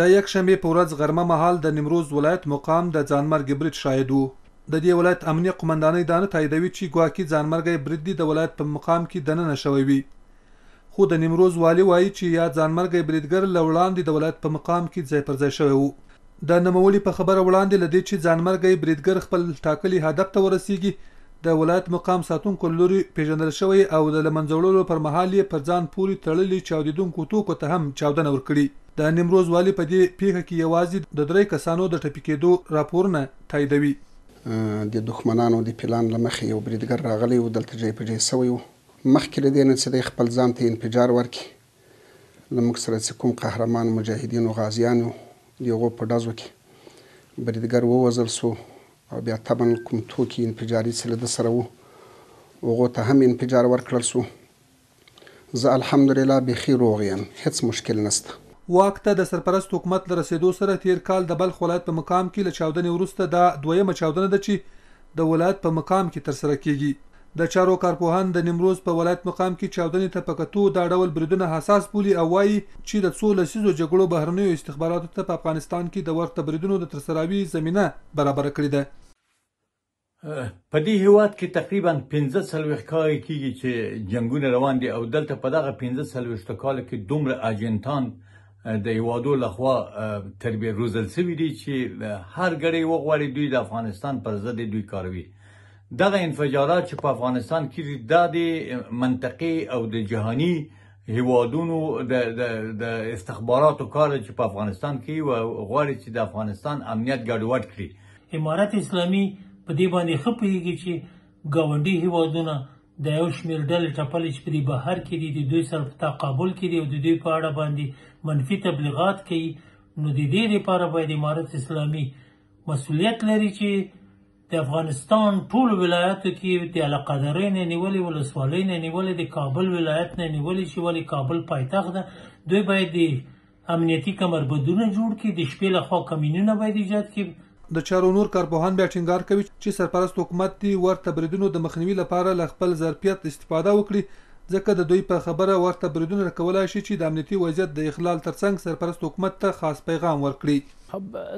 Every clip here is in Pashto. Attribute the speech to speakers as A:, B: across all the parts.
A: د یک شنبه په ورځ غرمه مهال د نیمروز ولایت مقام د ځانمرګ برید شاهد وو د دې ولایت امنیه قمندانۍ دانه تاییدوي چې ګواکې ځانمرګ برید دی د ولایت په مقام کې دننه شوی وي خو د نیمروز والي وایي چې یا ځانمرګ بریدګر لوړان دی د ولایت په مقام کې ځای پر ځای شوی وو د نومولي په خبره وړاندې لدی چې ځانمرګ بریدګر خپل ټاکلي هدف ته ورسیږي د ولایت مقام ساتونکو لوري پیژندل شوی او د لمنځوړلو پر مهال یې پر ځان پوري تړلي چاودیدونکو توکو ته هم چاودنه ورکړي د نیمروز والی په دې پیښه کې یوازې د درې کسانو د ټپي کېدو راپورونه
B: تاییدوي د دښمنانو د پلان لمخې یو بریدګر راغلی او دلته جې پجې سوی وو مخکې له دې نه چې د خپل ځان ته انفجار ورکړي لمک سره چې کوم قهرمان مجاهدین او غازیان یو په دازو کې بریدګر ووزل سو او بیا طبعا کوم توکي انفجاري سره د سره وو وغو ته هم انفجار ورکړل سو زه الحمدلله بخیر روغ یم هیڅ مشکل نشته
A: واک ته د سرپرست حکومت له رسیدو سره تیر کال د بلخ ولایت په مقام کې له چاودنې وروسته دا دویمه چاودنه ده چې د ولایت په مقام کې ترسره کیږي د چارو کارپوهان د نیمروز په ولایت مقام کې چاودنې ته په کتو دا ډول بریدونه حساس بولي او وایي چې د څو لسیزو جګړو بهرنیو استخباراتو ته په افغانستان کې د ورته بریدونو د ترسراوي زمینه برابره
C: کړې ده په دې هیواد کې تقریبا 15 سلويخ کال کېږي چې جنگونه روان دي او دلته په دغه 15 سلويخ کال کې دومره اجنټان د یوادو لخوا تربیه روزل سوي دي چې هر غړي وغواړي دوی د افغانستان پر ضد دوی کاروي دغه انفجارات چې په افغانستان کې د منطقي او د جهاني هیوادونو د استخباراتو کار چې په افغانستان کې و غواړي چې د افغانستان امنیت ګډوډ کړي امارات اسلامي په دې باندې خپېږي چې گاونډي هیوادونه د یو
D: شمیر ډلې ټپلې چې پرې بهر کې دي د دوی سره په تقابل کې دي او د دوی په اړه باندې منفي تبلیغات کوي نو د دې لپاره باید امارت اسلامي مسولیت لري چې د افغانستان ټول ولایتو کې د علاقدارۍ نه نیولې ولسوالۍ نه نیولې د کابل ولایت نه نیولې چې ولې کابل پایتخت ده دوی باید د امنیتي کمربندونه جوړ کړي د شپې لخوا کمینونه باید ایجاد کړي د چارو نور
A: کارپوهان بیا ټینګار کوي چې سرپرست حکومت دی ورته بریدونو د مخنیوي لپاره له خپل ظرفیت استفاده وکړي ځکه د دوی په خبره ورته بریدونه کولای شي چې د امنیتي وضعیت د اخلال ترڅنګ سرپرست حکومت ته خاص پیغام ورکړي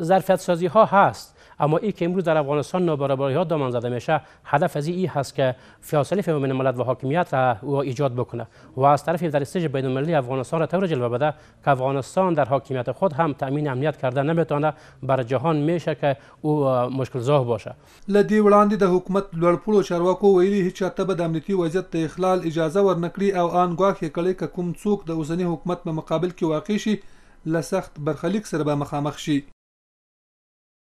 A: ظرفیت سازی ها هست اما ای که
E: امروز در افغانستان نابرابری ها دامن زده میشه هدف از ای هست که فیاصله فیمن ملت و حاکمیت را ایجاد بکنه و از طرف در استیج بین المللی افغانستان را طور جلوه بده که افغانستان در حاکمیت خود هم تامین امنیت کرده نمیتونه بر جهان میشه که او مشکل زاه باشه
A: لدی وړاندې د حکومت لوړپوړو چارواکو ویلي هیڅ چاته به د امنیتي وضعیت ته اخلال اجازه ورنکړي او ان ګواښ یې کړی که کوم څوک د اوسنی حکومت په مقابل کې واقع شي له سخت برخلیک سره به مخامخ شي